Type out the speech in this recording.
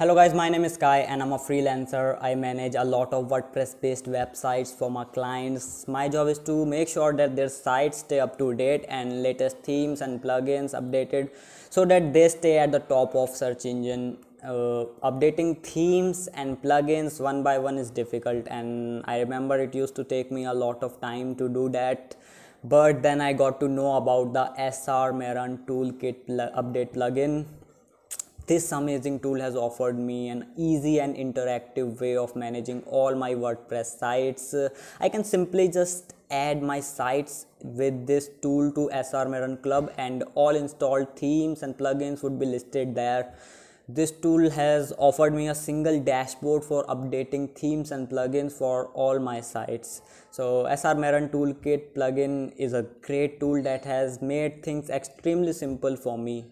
Hello guys, my name is Kai and I'm a freelancer. I manage a lot of WordPress based websites for my clients. My job is to make sure that their sites stay up to date and latest themes and plugins updated so that they stay at the top of search engine. Uh, updating themes and plugins one by one is difficult and I remember it used to take me a lot of time to do that but then I got to know about the SR Meron toolkit pl- update plugin this amazing tool has offered me an easy and interactive way of managing all my WordPress sites. I can simply just add my sites with this tool to SR Maron Club and all installed themes and plugins would be listed there. This tool has offered me a single dashboard for updating themes and plugins for all my sites. So SR Maron Toolkit plugin is a great tool that has made things extremely simple for me.